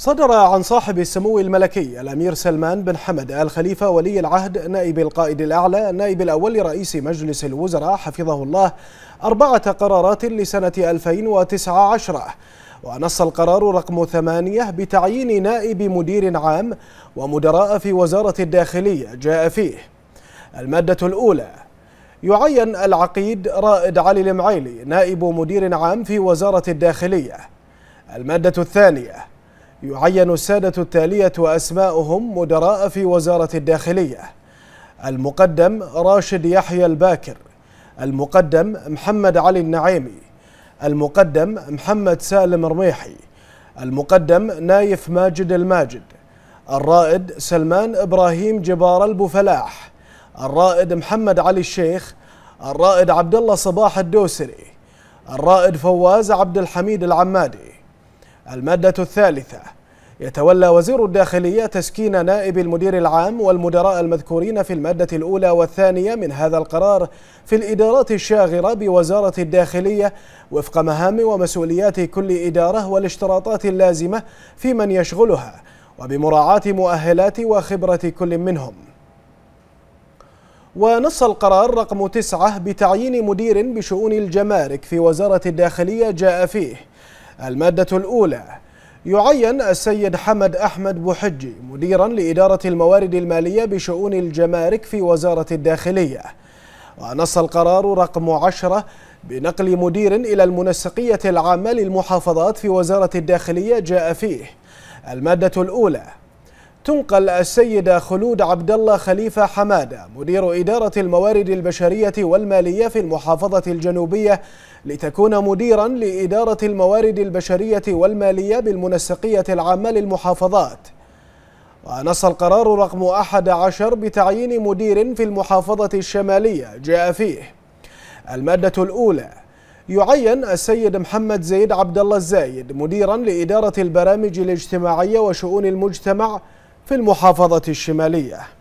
صدر عن صاحب السمو الملكي الأمير سلمان بن حمد آل خليفة ولي العهد نائب القائد الأعلى نائب الأول رئيس مجلس الوزراء حفظه الله أربعة قرارات لسنة 2019 ونص القرار رقم ثمانية بتعيين نائب مدير عام ومدراء في وزارة الداخلية جاء فيه المادة الأولى يعين العقيد رائد علي المعيلي نائب مدير عام في وزارة الداخلية المادة الثانية يعين السادة التالية وأسماؤهم مدراء في وزارة الداخلية المقدم راشد يحيى الباكر المقدم محمد علي النعيمي المقدم محمد سالم رميحي المقدم نايف ماجد الماجد الرائد سلمان إبراهيم جبار البوفلاح الرائد محمد علي الشيخ الرائد عبد الله صباح الدوسري الرائد فواز عبد الحميد العمادي المادة الثالثة يتولى وزير الداخلية تسكين نائب المدير العام والمدراء المذكورين في المادة الأولى والثانية من هذا القرار في الإدارات الشاغرة بوزارة الداخلية وفق مهام ومسؤوليات كل إدارة والاشتراطات اللازمة في من يشغلها وبمراعاة مؤهلات وخبرة كل منهم ونص القرار رقم تسعة بتعيين مدير بشؤون الجمارك في وزارة الداخلية جاء فيه المادة الأولى يعين السيد حمد أحمد بوحجي مديرا لإدارة الموارد المالية بشؤون الجمارك في وزارة الداخلية ونص القرار رقم عشرة بنقل مدير إلى المنسقية العامة للمحافظات في وزارة الداخلية جاء فيه المادة الأولى تنقل السيدة خلود عبد الله خليفة حمادة مدير إدارة الموارد البشرية والمالية في المحافظة الجنوبية لتكون مديرا لإدارة الموارد البشرية والمالية بالمنسقية العامة للمحافظات ونص القرار رقم 11 بتعيين مدير في المحافظة الشمالية جاء فيه المادة الأولى يعين السيد محمد زيد عبد الله الزايد مديرا لإدارة البرامج الاجتماعية وشؤون المجتمع في المحافظة الشمالية